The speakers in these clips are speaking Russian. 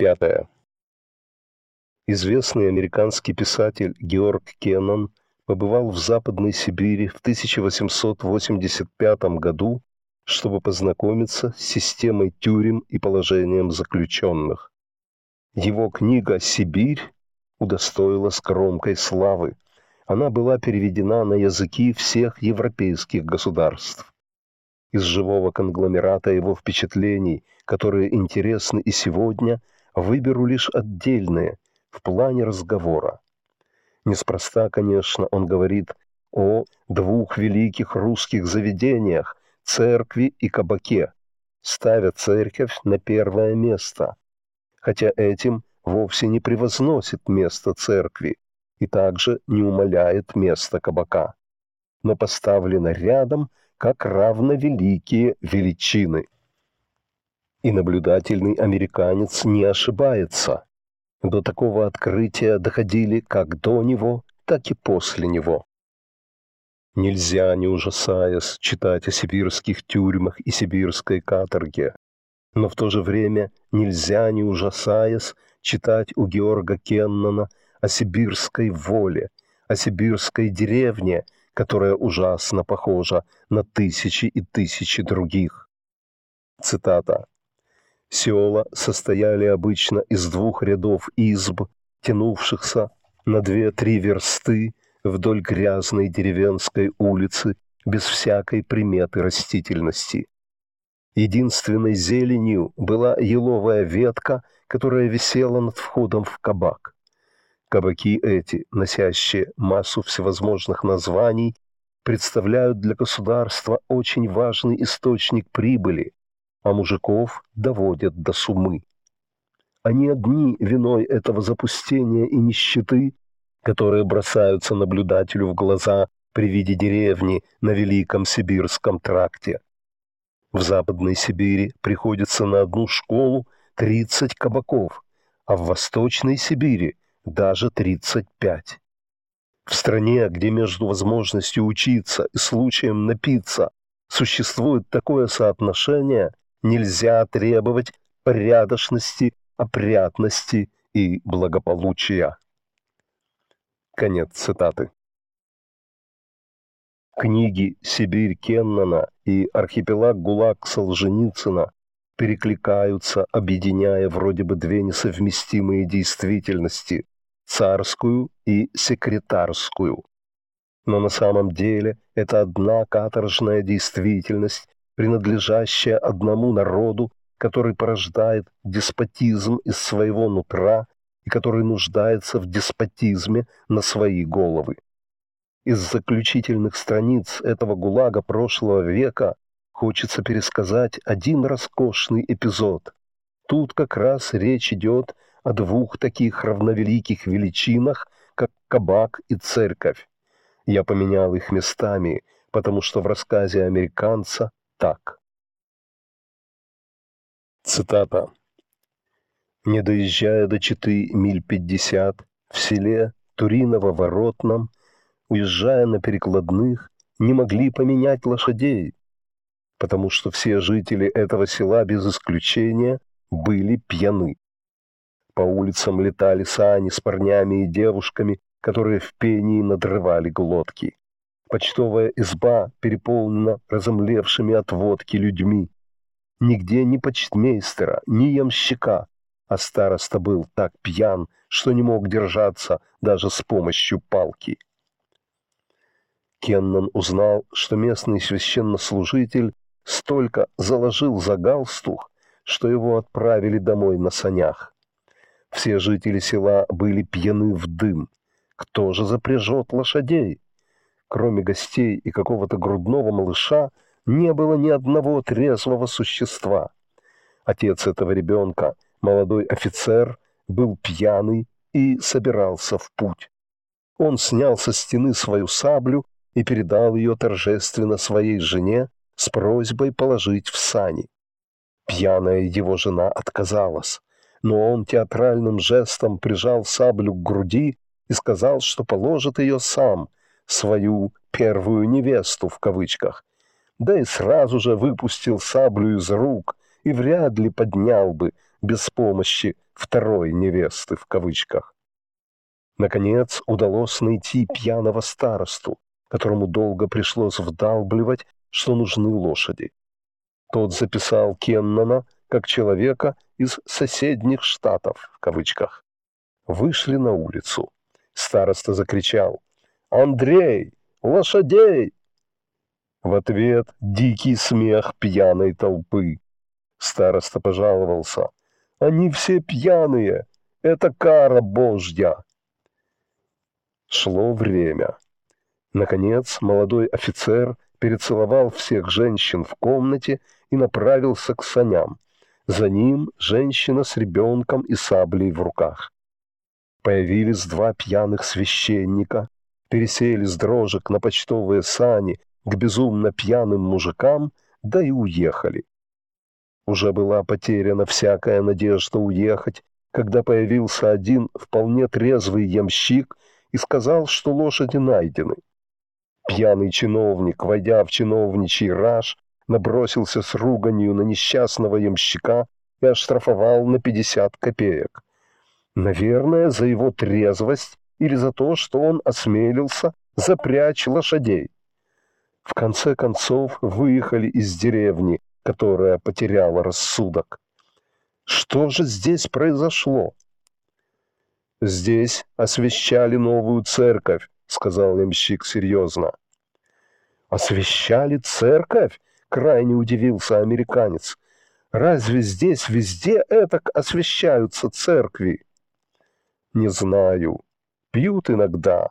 Пятое. Известный американский писатель Георг Кеннон побывал в Западной Сибири в 1885 году, чтобы познакомиться с системой тюрем и положением заключенных. Его книга «Сибирь» удостоилась кромкой славы. Она была переведена на языки всех европейских государств. Из живого конгломерата его впечатлений, которые интересны и сегодня – выберу лишь отдельные в плане разговора. Неспроста, конечно, он говорит о двух великих русских заведениях – церкви и кабаке, ставя церковь на первое место, хотя этим вовсе не превозносит место церкви и также не умаляет место кабака, но поставлено рядом как равновеликие величины – и наблюдательный американец не ошибается. До такого открытия доходили как до него, так и после него. Нельзя, не ужасаясь, читать о сибирских тюрьмах и сибирской каторге. Но в то же время нельзя, не ужасаясь, читать у Георга Кеннона о сибирской воле, о сибирской деревне, которая ужасно похожа на тысячи и тысячи других. Цитата. Сеола состояли обычно из двух рядов изб, тянувшихся на две-три версты вдоль грязной деревенской улицы без всякой приметы растительности. Единственной зеленью была еловая ветка, которая висела над входом в кабак. Кабаки эти, носящие массу всевозможных названий, представляют для государства очень важный источник прибыли, а мужиков доводят до сумы. Они одни виной этого запустения и нищеты, которые бросаются наблюдателю в глаза при виде деревни на Великом Сибирском тракте. В Западной Сибири приходится на одну школу 30 кабаков, а в Восточной Сибири даже 35. В стране, где между возможностью учиться и случаем напиться существует такое соотношение, нельзя требовать порядочности, опрятности и благополучия. Конец цитаты. Книги «Сибирь Кеннона» и «Архипелаг ГУЛАГ» Солженицына перекликаются, объединяя вроде бы две несовместимые действительности – царскую и секретарскую. Но на самом деле это одна каторжная действительность, принадлежащая одному народу, который порождает деспотизм из своего нутра и который нуждается в деспотизме на свои головы. Из заключительных страниц этого гулага прошлого века хочется пересказать один роскошный эпизод. Тут как раз речь идет о двух таких равновеликих величинах, как кабак и церковь. Я поменял их местами, потому что в рассказе американца так. Цитата. Не доезжая до Читы миль пятьдесят, в селе Туриново-Воротном, уезжая на перекладных, не могли поменять лошадей, потому что все жители этого села без исключения были пьяны. По улицам летали сани с парнями и девушками, которые в пении надрывали глотки. Почтовая изба переполнена разомлевшими от водки людьми. Нигде ни почтмейстера, ни ямщика, а староста был так пьян, что не мог держаться даже с помощью палки. Кеннон узнал, что местный священнослужитель столько заложил за галстух, что его отправили домой на санях. Все жители села были пьяны в дым. Кто же запряжет лошадей? Кроме гостей и какого-то грудного малыша, не было ни одного трезвого существа. Отец этого ребенка, молодой офицер, был пьяный и собирался в путь. Он снял со стены свою саблю и передал ее торжественно своей жене с просьбой положить в сани. Пьяная его жена отказалась, но он театральным жестом прижал саблю к груди и сказал, что положит ее сам, свою «первую невесту» в кавычках, да и сразу же выпустил саблю из рук и вряд ли поднял бы без помощи «второй невесты» в кавычках. Наконец удалось найти пьяного старосту, которому долго пришлось вдалбливать, что нужны лошади. Тот записал Кеннона как человека из «соседних штатов» в кавычках. Вышли на улицу. Староста закричал Андрей! Лошадей!» В ответ дикий смех пьяной толпы. Староста пожаловался. «Они все пьяные! Это кара божья!» Шло время. Наконец, молодой офицер перецеловал всех женщин в комнате и направился к саням. За ним женщина с ребенком и саблей в руках. Появились два пьяных священника, пересели с дрожек на почтовые сани к безумно пьяным мужикам, да и уехали. Уже была потеряна всякая надежда уехать, когда появился один вполне трезвый ямщик и сказал, что лошади найдены. Пьяный чиновник, войдя в чиновничий раж, набросился с руганью на несчастного ямщика и оштрафовал на 50 копеек. Наверное, за его трезвость или за то, что он осмелился запрячь лошадей. В конце концов выехали из деревни, которая потеряла рассудок. Что же здесь произошло? «Здесь освещали новую церковь», — сказал ямщик серьезно. «Освещали церковь?» — крайне удивился американец. «Разве здесь везде этак освещаются церкви?» «Не знаю», пьют иногда.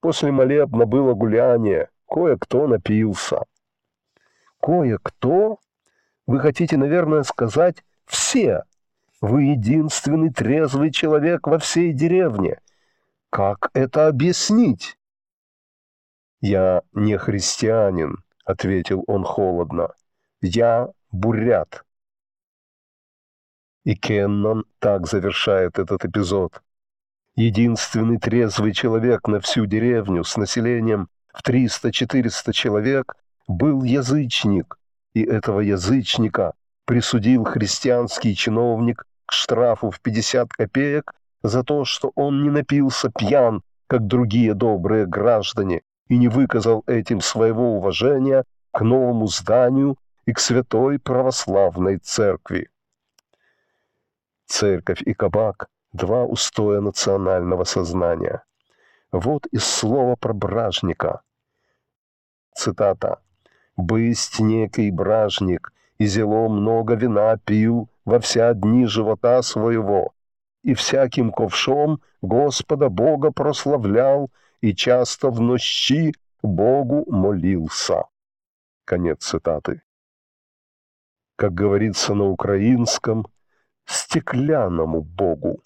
После молебна было гуляние, кое-кто напился. Кое-кто? Вы хотите, наверное, сказать «все». Вы единственный трезвый человек во всей деревне. Как это объяснить? Я не христианин, ответил он холодно. Я бурят. И Кеннон так завершает этот эпизод. Единственный трезвый человек на всю деревню с населением в 300-400 человек был язычник, и этого язычника присудил христианский чиновник к штрафу в 50 копеек за то, что он не напился пьян, как другие добрые граждане, и не выказал этим своего уважения к новому зданию и к святой православной церкви. Церковь и кабак два устоя национального сознания. Вот из слова про бражника. Цитата. «Бысть некий бражник, и зело много вина пил во вся дни живота своего, и всяким ковшом Господа Бога прославлял, и часто в нощи Богу молился». Конец цитаты. Как говорится на украинском, стеклянному Богу.